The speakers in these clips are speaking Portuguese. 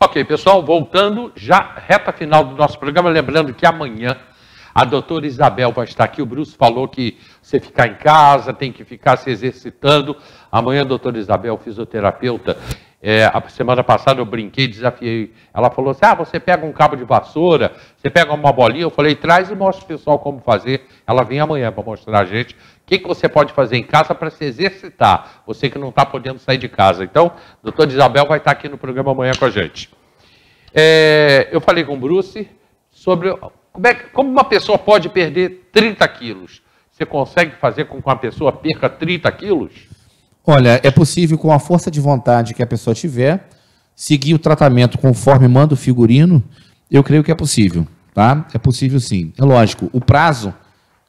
Ok, pessoal, voltando, já reta final do nosso programa, lembrando que amanhã a doutora Isabel vai estar aqui. O Bruce falou que você ficar em casa, tem que ficar se exercitando. Amanhã a doutora Isabel, fisioterapeuta, é, a semana passada eu brinquei, desafiei. Ela falou assim: ah, você pega um cabo de vassoura, você pega uma bolinha. Eu falei: traz e mostra o pessoal como fazer. Ela vem amanhã para mostrar a gente o que, que você pode fazer em casa para se exercitar. Você que não está podendo sair de casa. Então, a Isabel vai estar tá aqui no programa amanhã com a gente. É, eu falei com o Bruce sobre como, é, como uma pessoa pode perder 30 quilos. Você consegue fazer com que uma pessoa perca 30 quilos? Olha, é possível com a força de vontade que a pessoa tiver, seguir o tratamento conforme manda o figurino, eu creio que é possível, tá? É possível sim. É lógico, o prazo,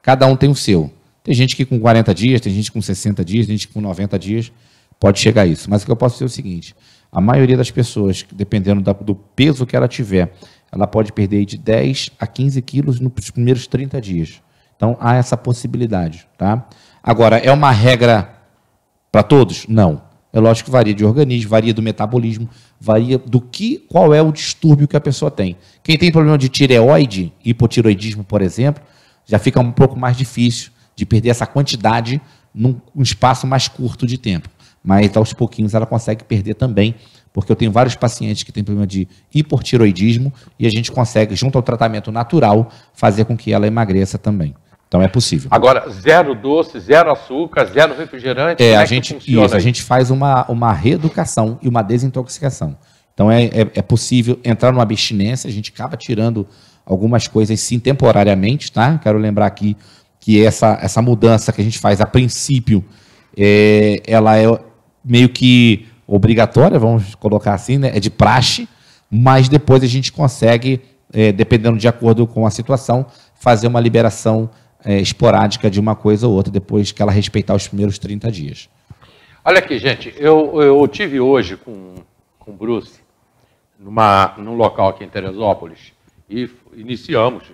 cada um tem o seu. Tem gente que com 40 dias, tem gente com 60 dias, tem gente com 90 dias, pode chegar a isso. Mas o que eu posso dizer é o seguinte, a maioria das pessoas, dependendo da, do peso que ela tiver, ela pode perder de 10 a 15 quilos nos primeiros 30 dias. Então, há essa possibilidade, tá? Agora, é uma regra para todos? Não. É lógico que varia de organismo, varia do metabolismo, varia do que, qual é o distúrbio que a pessoa tem. Quem tem problema de tireoide, hipotiroidismo, por exemplo, já fica um pouco mais difícil de perder essa quantidade num um espaço mais curto de tempo. Mas aos pouquinhos ela consegue perder também, porque eu tenho vários pacientes que têm problema de hipotiroidismo e a gente consegue, junto ao tratamento natural, fazer com que ela emagreça também. Então é possível. Agora, zero doce, zero açúcar, zero refrigerante. É, é a gente, isso, a gente faz uma, uma reeducação e uma desintoxicação. Então é, é, é, possível entrar numa abstinência, a gente acaba tirando algumas coisas sim temporariamente, tá? Quero lembrar aqui que essa, essa mudança que a gente faz a princípio, é, ela é meio que obrigatória, vamos colocar assim, né? É de praxe, mas depois a gente consegue, é, dependendo de acordo com a situação, fazer uma liberação é, esporádica de uma coisa ou outra depois que ela respeitar os primeiros 30 dias. Olha aqui, gente, eu, eu tive hoje com, com o Bruce numa, num local aqui em Teresópolis e iniciamos,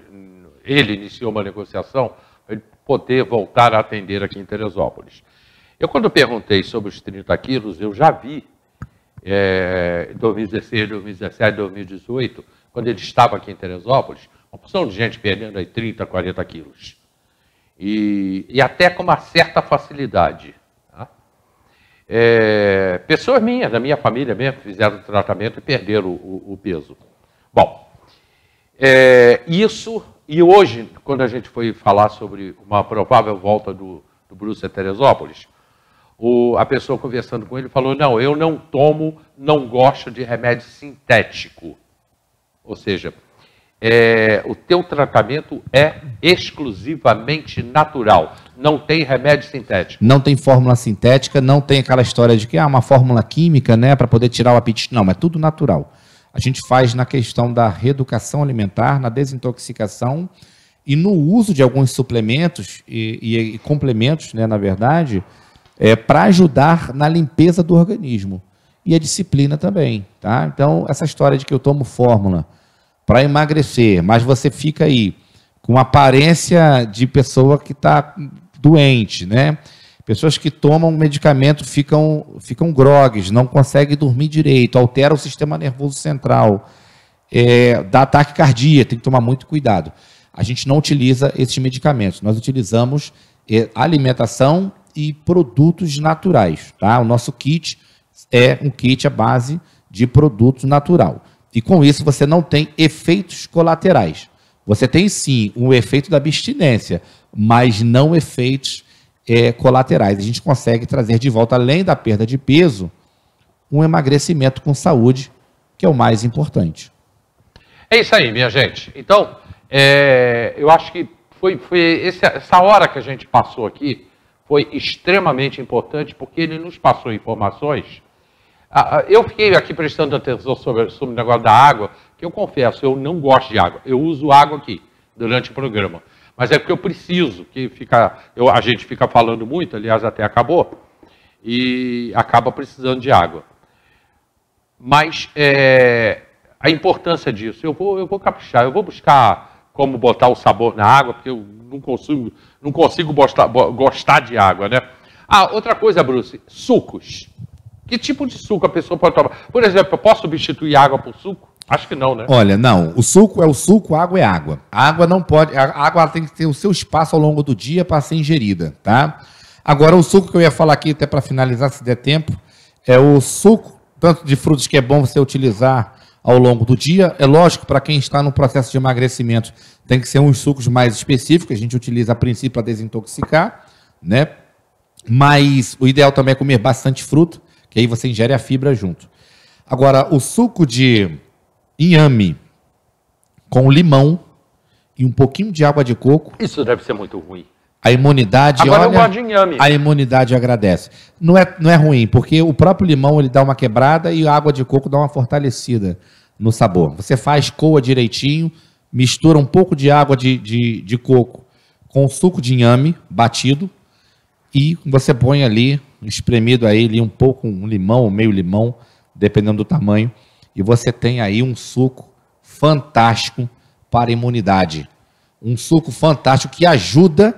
ele iniciou uma negociação para ele poder voltar a atender aqui em Teresópolis. Eu, quando perguntei sobre os 30 quilos, eu já vi é, 2016, 2017, 2018, quando ele estava aqui em Teresópolis, uma opção de gente perdendo aí 30, 40 quilos e, e até com uma certa facilidade. Tá? É, pessoas minhas, da minha família mesmo, fizeram o tratamento e perderam o, o peso. Bom, é, isso, e hoje, quando a gente foi falar sobre uma provável volta do, do Bruce a Teresópolis, o, a pessoa conversando com ele falou: Não, eu não tomo, não gosto de remédio sintético. Ou seja, é, o teu tratamento é exclusivamente natural. Não tem remédio sintético. Não tem fórmula sintética, não tem aquela história de que ah, uma fórmula química, né, para poder tirar o apetite. Não, é tudo natural. A gente faz na questão da reeducação alimentar, na desintoxicação e no uso de alguns suplementos e, e, e complementos, né, na verdade, é, para ajudar na limpeza do organismo. E a disciplina também, tá? Então, essa história de que eu tomo fórmula para emagrecer, mas você fica aí com aparência de pessoa que está doente, né? Pessoas que tomam medicamento ficam, ficam grogues, não conseguem dormir direito, altera o sistema nervoso central, é, dá ataque cardíaco, tem que tomar muito cuidado. A gente não utiliza esses medicamentos, nós utilizamos é, alimentação e produtos naturais, tá? O nosso kit é um kit à base de produto natural. E com isso você não tem efeitos colaterais. Você tem sim o um efeito da abstinência, mas não efeitos é, colaterais. A gente consegue trazer de volta, além da perda de peso, um emagrecimento com saúde, que é o mais importante. É isso aí, minha gente. Então, é, eu acho que foi, foi esse, essa hora que a gente passou aqui foi extremamente importante porque ele nos passou informações ah, ah, eu fiquei aqui prestando atenção sobre, sobre o negócio da água, que eu confesso, eu não gosto de água. Eu uso água aqui durante o programa. Mas é porque eu preciso, que fica, eu, a gente fica falando muito, aliás, até acabou, e acaba precisando de água. Mas é, a importância disso, eu vou, eu vou caprichar, eu vou buscar como botar o sabor na água, porque eu não consigo, não consigo gostar, gostar de água, né? Ah, outra coisa, Bruce, sucos. Que tipo de suco a pessoa pode tomar? Por exemplo, eu posso substituir água por suco? Acho que não, né? Olha, não. O suco é o suco, a água é água. A água não pode. A água tem que ter o seu espaço ao longo do dia para ser ingerida, tá? Agora, o suco que eu ia falar aqui, até para finalizar, se der tempo, é o suco, tanto de frutas que é bom você utilizar ao longo do dia. É lógico, para quem está no processo de emagrecimento, tem que ser uns sucos mais específicos. A gente utiliza a princípio para desintoxicar, né? Mas o ideal também é comer bastante fruta. E aí você ingere a fibra junto. Agora, o suco de inhame com limão e um pouquinho de água de coco. Isso deve ser muito ruim. A imunidade, Agora olha, eu gosto de inhame. a imunidade agradece. Não é, não é ruim, porque o próprio limão ele dá uma quebrada e a água de coco dá uma fortalecida no sabor. Você faz coa direitinho, mistura um pouco de água de, de, de coco com suco de inhame batido e você põe ali espremido aí ele um pouco, um limão, ou meio limão, dependendo do tamanho, e você tem aí um suco fantástico para imunidade. Um suco fantástico que ajuda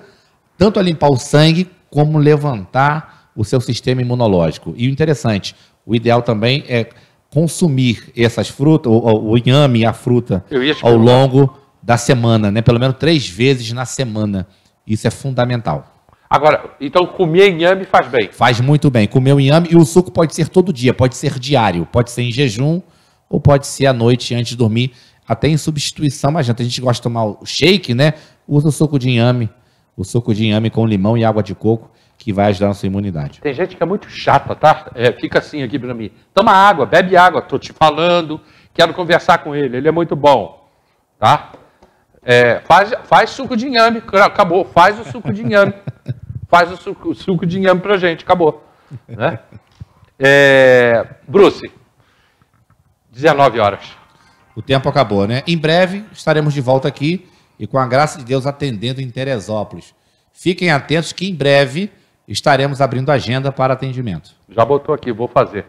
tanto a limpar o sangue como levantar o seu sistema imunológico. E o interessante, o ideal também é consumir essas frutas, o, o inhame, a fruta, ao longo da semana, né? Pelo menos três vezes na semana. Isso é fundamental. Agora, então comer inhame faz bem? Faz muito bem. Comer o inhame e o suco pode ser todo dia, pode ser diário, pode ser em jejum ou pode ser à noite antes de dormir, até em substituição Mas gente, A gente gosta de tomar o shake, né? Usa o suco de inhame, o suco de inhame com limão e água de coco, que vai ajudar na sua imunidade. Tem gente que é muito chata, tá? É, fica assim aqui para mim. Toma água, bebe água, tô te falando, quero conversar com ele, ele é muito bom, tá? É, faz, faz suco de inhame, acabou. Faz o suco de inhame. Faz o suco, o suco de inhame pra gente, acabou. Né? É, Bruce, 19 horas. O tempo acabou, né? Em breve estaremos de volta aqui e com a graça de Deus atendendo em Teresópolis. Fiquem atentos que em breve estaremos abrindo agenda para atendimento. Já botou aqui, vou fazer.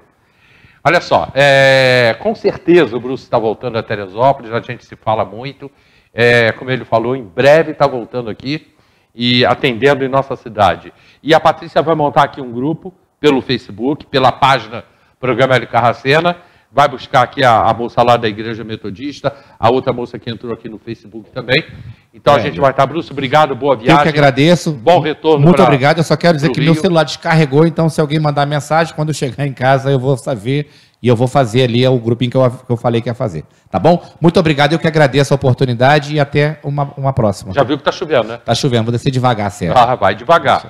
Olha só, é, com certeza o Bruce está voltando a Teresópolis, a gente se fala muito. É, como ele falou, em breve está voltando aqui e atendendo em nossa cidade. E a Patrícia vai montar aqui um grupo pelo Facebook, pela página Programa Hélio Carracena. Vai buscar aqui a, a, moça lá da Igreja Metodista, a outra moça que entrou aqui no Facebook também. Então é, a gente vai estar. Tá, Bruce, obrigado, boa viagem. Eu que agradeço. Bom retorno. Muito pra, obrigado. Eu só quero dizer que Rio. meu celular descarregou, então se alguém mandar mensagem, quando eu chegar em casa, eu vou saber e eu vou fazer ali o grupinho que eu, que eu falei que ia fazer. Tá bom? Muito obrigado, eu que agradeço a oportunidade e até uma, uma próxima. Já viu que tá chovendo, né? Tá chovendo, vou descer devagar, certo? Ah, vai devagar.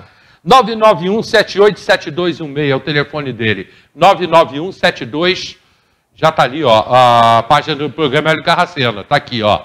991-787216 é o telefone dele. 991-72, já tá ali, ó, a página do programa Hélio Carracena, tá aqui, ó.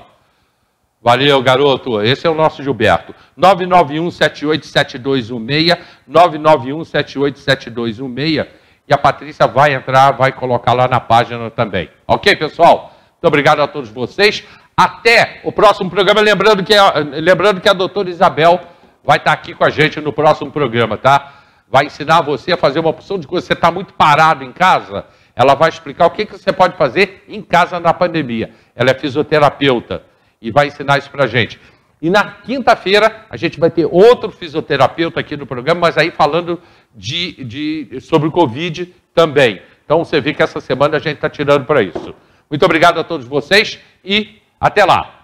Valeu, garoto. Esse é o nosso Gilberto. 991-787216, 991-787216 e a Patrícia vai entrar, vai colocar lá na página também. Ok, pessoal? Muito obrigado a todos vocês. Até o próximo programa. Lembrando que, lembrando que a doutora Isabel vai estar aqui com a gente no próximo programa, tá? Vai ensinar você a fazer uma opção de coisa. Você está muito parado em casa? Ela vai explicar o que, que você pode fazer em casa na pandemia. Ela é fisioterapeuta e vai ensinar isso para gente. E na quinta-feira a gente vai ter outro fisioterapeuta aqui no programa, mas aí falando de, de sobre o Covid também. Então você vê que essa semana a gente está tirando para isso. Muito obrigado a todos vocês e até lá!